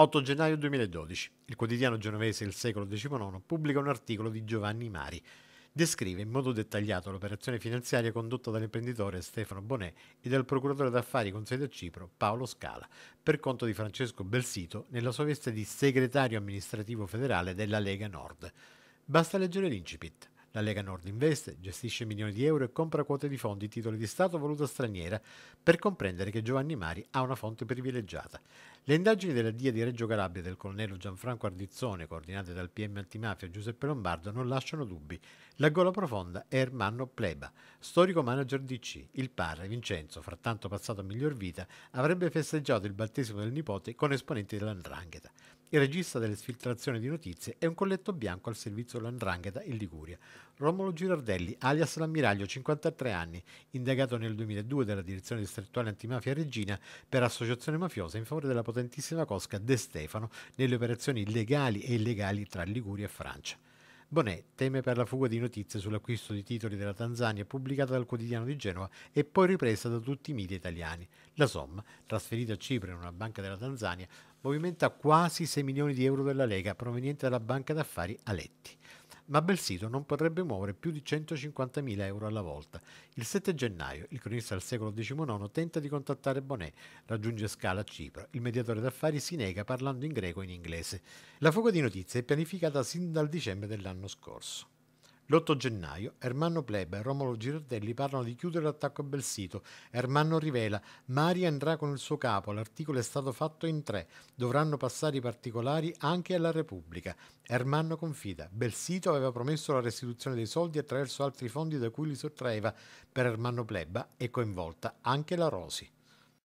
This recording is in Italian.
8 gennaio 2012, il quotidiano genovese Il Secolo XIX pubblica un articolo di Giovanni Mari. Descrive in modo dettagliato l'operazione finanziaria condotta dall'imprenditore Stefano Bonet e dal procuratore d'affari con sede a Cipro Paolo Scala per conto di Francesco Belsito nella sua veste di segretario amministrativo federale della Lega Nord. Basta leggere l'incipit. La Lega Nord investe, gestisce milioni di euro e compra quote di fondi, titoli di Stato, valuta straniera, per comprendere che Giovanni Mari ha una fonte privilegiata. Le indagini della DIA di Reggio Calabria del colonnello Gianfranco Ardizzone, coordinate dal PM antimafia Giuseppe Lombardo, non lasciano dubbi. La gola profonda è Ermanno Pleba, storico manager di C. Il padre, Vincenzo, frattanto passato a miglior vita, avrebbe festeggiato il battesimo del nipote con esponenti dell'Andrangheta. Il regista delle sfiltrazioni di notizie è un colletto bianco al servizio dell'Andrangheta in Liguria. Romolo Girardelli, alias l'ammiraglio, 53 anni, indagato nel 2002 dalla direzione distrettuale antimafia Regina per associazione mafiosa in favore della potentissima cosca De Stefano nelle operazioni legali e illegali tra Liguria e Francia. Bonet teme per la fuga di notizie sull'acquisto di titoli della Tanzania pubblicata dal quotidiano di Genova e poi ripresa da tutti i media italiani. La somma, trasferita a Cipro in una banca della Tanzania, movimenta quasi 6 milioni di euro della Lega proveniente dalla banca d'affari Aletti ma Belsito non potrebbe muovere più di 150.000 euro alla volta. Il 7 gennaio il cronista del secolo XIX tenta di contattare Bonet, raggiunge Scala a Cipro, il mediatore d'affari si nega parlando in greco e in inglese. La fuga di notizie è pianificata sin dal dicembre dell'anno scorso. L'8 gennaio Ermanno Plebe e Romolo Girardelli parlano di chiudere l'attacco a Belsito. Ermanno rivela Mari andrà con il suo capo, l'articolo è stato fatto in tre, dovranno passare i particolari anche alla Repubblica. Ermanno confida, Belsito aveva promesso la restituzione dei soldi attraverso altri fondi da cui li sottraeva. Per Ermanno Pleba è coinvolta anche la Rosi.